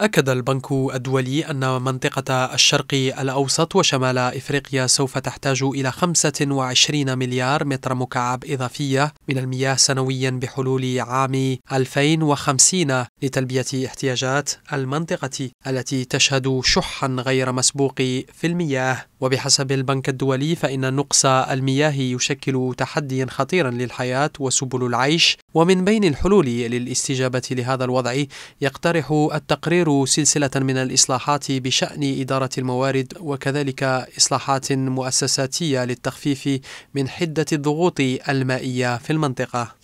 أكد البنك الدولي أن منطقة الشرق الأوسط وشمال إفريقيا سوف تحتاج إلى 25 مليار متر مكعب إضافية من المياه سنويا بحلول عام 2050 لتلبية احتياجات المنطقة التي تشهد شحا غير مسبوق في المياه وبحسب البنك الدولي فإن نقص المياه يشكل تحديا خطيرا للحياة وسبل العيش ومن بين الحلول للاستجابة لهذا الوضع يقترح التقرير سلسلة من الإصلاحات بشأن إدارة الموارد وكذلك إصلاحات مؤسساتية للتخفيف من حدة الضغوط المائية في المنطقة